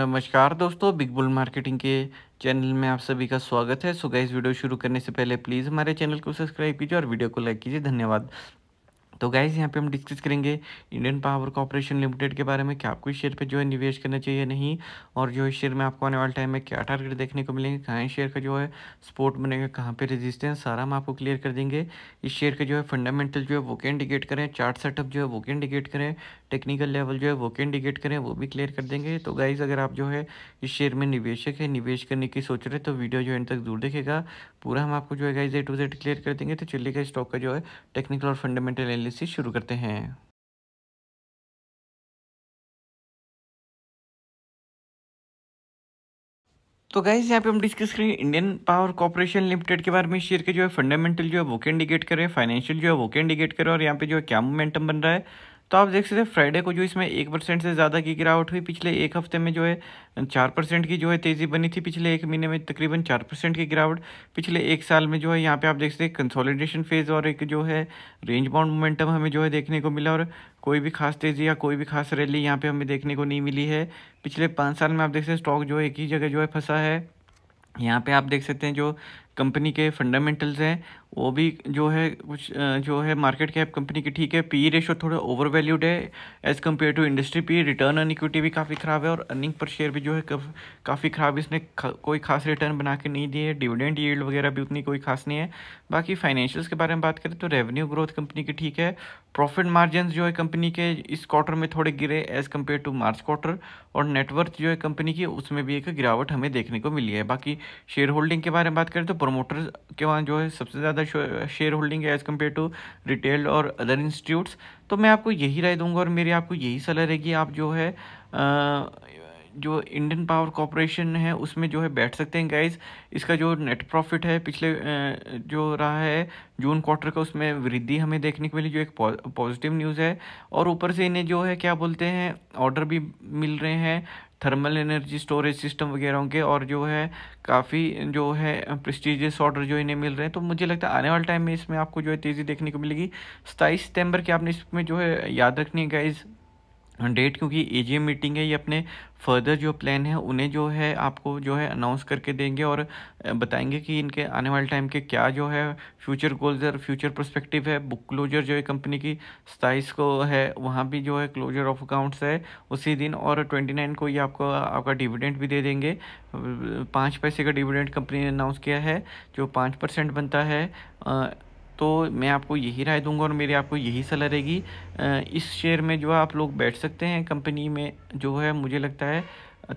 नमस्कार दोस्तों big bull marketing के चैनल में आप सभी का स्वागत है सो गाइस वीडियो शुरू करने से पहले प्लीज़ हमारे चैनल को सब्सक्राइब कीजिए और वीडियो को लाइक कीजिए धन्यवाद तो गाइज यहाँ पे हम डिस्कस करेंगे इंडियन पावर कॉरपोरेशन लिमिटेड के बारे में कि आपको इस शेयर पे जो है निवेश करना चाहिए नहीं और जो इस शेयर में आपको आने वाले टाइम में क्या टारगेट देखने को मिलेंगे कहाँ शेयर का जो है सपोर्ट बनेगा कहाँ पर रेजिस्टेंस सारा हम आपको क्लियर कर देंगे इस शेयर का जो है फंडामेंटल जो है वो के इंडिकेट करें चार्ट सेटअप जो है वो के इंडिकेट करें टेक्निकल लेवल जो है वो के इंडिकेट करें वो भी क्लियर कर देंगे तो गाइज़ अगर आप जो है इस शेयर में निवेशक है निवेश करने की सोच रहे तो वीडियो जो एंड तक दूर देखेगा पूरा हम आपको जो है guys A to Z clear कर देंगे तो चलिएगा स्टॉक का जो है टेक्निकल और फंडामेंटल एनालिस पहले से शुरू करते हैं तो गाइज यहाँ पे हम डिस्कस करें इंडियन पावर कॉर्पोरेशन लिमिटेड के बारे में शेयर के जो है फंडामेंटल जो है वो के इंडिकेट करें फाइनेंशियल जो है वो के इंडिकेट करें और यहाँ पे जो है क्या मोमेंटम बन रहा है तो आप देख सकते हैं फ्राइडे को जो इसमें एक परसेंट से ज़्यादा की गिरावट हुई पिछले एक हफ्ते में जो है चार परसेंट की जो है तेज़ी बनी थी पिछले एक महीने में तकरीबन चार परसेंट की गिरावट पिछले एक साल में जो है यहाँ पे आप देख सकते हैं कंसोलिडेशन फेज़ और एक जो है रेंज बाउंड मोमेंटम हमें जो है देखने को मिला और कोई भी खास तेज़ी या कोई भी खास रैली यहाँ पर हमें देखने को नहीं मिली है पिछले पाँच साल में आप देख सकते हैं स्टॉक जो है एक ही जगह जो है फंसा है यहाँ पे आप देख सकते हैं जो कंपनी के फंडामेंटल्स हैं वो भी जो है कुछ जो है मार्केट कैप कंपनी की ठीक है पी रेशो e थोड़ा ओवर वैल्यूड है as compared to industry P return on equity भी काफ़ी ख़राब है और अर्निंग पर शेयर भी जो है काफ़ी ख़राब इसने खा, कोई खास रिटर्न बना के नहीं दिए है डिविडेंड यील्ड वगैरह भी उतनी कोई खास नहीं है बाकी फाइनेंशियल्स के बारे में बात करें तो रेवेन्यू ग्रोथ कंपनी की ठीक है प्रॉफिट मार्जिन जो है कंपनी के इस क्वार्टर में थोड़े गिरे as compared to March quarter और नेटवर्थ जो है कंपनी की उसमें भी एक गिरावट हमें देखने को मिली है बाकी शेयर होल्डिंग के बारे में बात करें तो प्रमोटर्स के वहाँ जो है सबसे ज़्यादा शेयर होल्डिंग है एज़ कम्पेयर टू रिटेल और अदर इंस्टीट्यूट्स तो मैं आपको यही राय दूंगा और मेरी आपको यही सलाह रहेगी आप जो है जो इंडियन पावर कॉरपोरेशन है उसमें जो है बैठ सकते हैं गाइज इसका जो नेट प्रॉफिट है पिछले जो रहा है जून क्वार्टर का उसमें वृद्धि हमें देखने को मिली जो एक पॉजिटिव न्यूज़ है और ऊपर से इन्हें जो है क्या बोलते हैं ऑर्डर भी मिल रहे हैं थर्मल एनर्जी स्टोरेज सिस्टम वगैरह के और जो है काफ़ी जो है प्रेस्टिजियस ऑर्डर जो इन्हें मिल रहे हैं तो मुझे लगता है आने वाले टाइम में इसमें आपको जो है तेज़ी देखने को मिलेगी सताईस सितंबर की आपने इसमें जो है याद रखनी है गाइज़ डेट क्योंकि ए मीटिंग है ये अपने फर्दर जो प्लान है उन्हें जो है आपको जो है अनाउंस करके देंगे और बताएंगे कि इनके आने वाले टाइम के क्या जो है फ्यूचर गोल्स और फ्यूचर परस्पेक्टिव है बुक क्लोजर जो है कंपनी की सताईस को है वहाँ भी जो है क्लोजर ऑफ अकाउंट्स है उसी दिन और ट्वेंटी नाइन को ये आपको आपका डिविडेंट भी दे देंगे पाँच पैसे का डिविडेंट कंपनी ने अनाउंस किया है जो पाँच परसेंट बनता है तो मैं आपको यही राय दूंगा और मेरी आपको यही सलाह रहेगी इस शेयर में जो है आप लोग बैठ सकते हैं कंपनी में जो है मुझे लगता है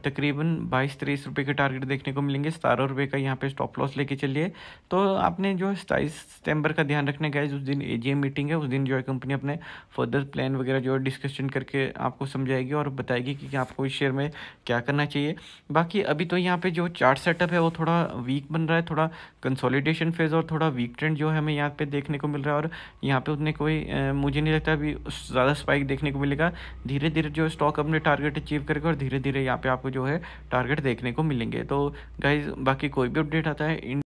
तकरीबन बाईस तेईस रुपये के टारगेट देखने को मिलेंगे सतारह रुपये का यहाँ पे स्टॉप लॉस लेके चलिए तो आपने जो है सताईस सितंबर का ध्यान रखने का उस दिन ए मीटिंग है उस दिन जो है कंपनी अपने फर्दर प्लान वगैरह जो है डिस्कशन करके आपको समझाएगी और बताएगी कि आपको इस शेयर में क्या करना चाहिए बाकी अभी तो यहाँ पर जो चार्ट सेटअप है वो थोड़ा वीक बन रहा है थोड़ा कंसोलिडेशन फेज़ और थोड़ा वीक ट्रेंड जो है हमें यहाँ पर देखने को मिल रहा है और यहाँ पर उतने कोई मुझे नहीं लगता अभी ज़्यादा स्पाइक देखने को मिलेगा धीरे धीरे जो स्टॉक अपने टारगेट अचीव करेगा और धीरे धीरे यहाँ पर आप आपको जो है टारगेट देखने को मिलेंगे तो गाइज बाकी कोई भी अपडेट आता है